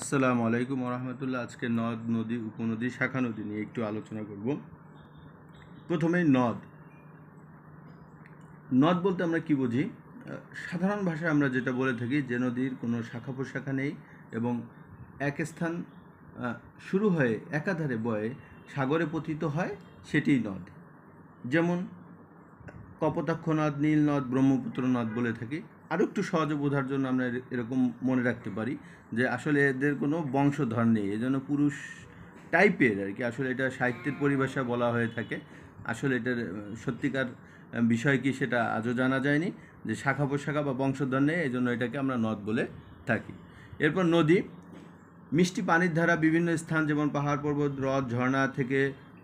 আসসালামু আলাইকুম রহমতুল্লাহ আজকে নদ নদী উপনদী শাখা নদী নিয়ে একটু আলোচনা করব প্রথমে নদ নদ বলতে আমরা কি বুঝি সাধারণ ভাষায় আমরা যেটা বলে থাকি যে নদীর কোনো শাখা প্রশাখা নেই এবং এক স্থান শুরু হয়ে একাধারে বয়ে সাগরে পতিত হয় সেটি নদ যেমন কপোতাক্ষ নদ নীল নদ ব্রহ্মপুত্র নদ বলে থাকি আরও একটু সহজে বোঝার জন্য আমরা এরকম মনে রাখতে পারি যে আসলে এদের কোনো বংশধর নেই এজন্য পুরুষ টাইপের আর কি আসলে এটা সাহিত্যের পরিভাষা বলা হয়ে থাকে আসলে এটার সত্যিকার বিষয় কি সেটা আজও জানা যায়নি যে শাখা পোশাখা বা বংশধর নেই এই জন্য এটাকে আমরা নদ বলে থাকি এরপর নদী মিষ্টি পানির ধারা বিভিন্ন স্থান যেমন পাহাড় পর্বত হ্রদ ঝর্ণা থেকে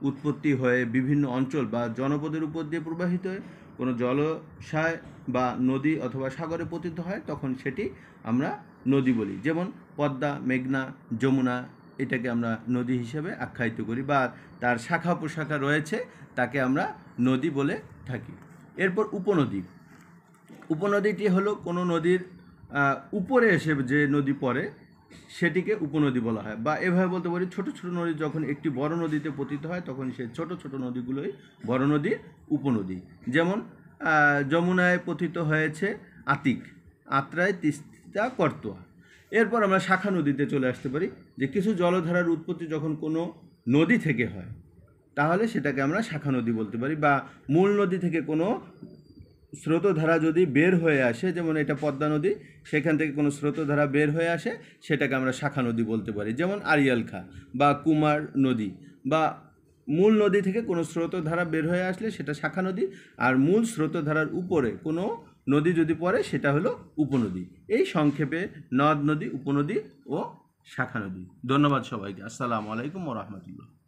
উৎপত্তি হয়ে বিভিন্ন অঞ্চল বা জনপদের উপর দিয়ে প্রবাহিত হয় কোনো জলাশয় বা নদী অথবা সাগরে পতিত হয় তখন সেটি আমরা নদী বলি যেমন পদ্মা মেঘনা যমুনা এটাকে আমরা নদী হিসেবে আখ্যায়িত করি বা তার শাখা প্রশাখা রয়েছে তাকে আমরা নদী বলে থাকি এরপর উপনদী উপনদীটি হলো কোনো নদীর উপরে এসে যে নদী পড়ে সেটিকে উপনদী বলা হয় বা এভাবে বলতে পারি ছোট ছোট নদী যখন একটি বড় নদীতে পতিত হয় তখন সে ছোট ছোট নদীগুলোই বড় নদীর উপনদী যেমন যমুনায় পতিত হয়েছে আতিক আত্রায় তিস্তা কর্তোয়া এরপর আমরা শাখা নদীতে চলে আসতে পারি যে কিছু জলধারার উৎপত্তি যখন কোনো নদী থেকে হয় তাহলে সেটাকে আমরা শাখা নদী বলতে পারি বা মূল নদী থেকে কোনো স্রোতধারা যদি বের হয়ে আসে যেমন এটা পদ্মা নদী সেখান থেকে কোনো স্রোতধারা বের হয়ে আসে সেটাকে আমরা শাখা নদী বলতে পারি যেমন আরিয়াল খা বা কুমার নদী বা মূল নদী থেকে কোনো স্রোতধারা বের হয়ে আসলে সেটা শাখা নদী আর মূল স্রোতধারার উপরে কোনো নদী যদি পড়ে সেটা হলো উপনদী এই সংক্ষেপে নদ নদী উপনদী ও শাখা নদী ধন্যবাদ সবাইকে আসসালামু আলাইকুম ও রহমতুল্লাহ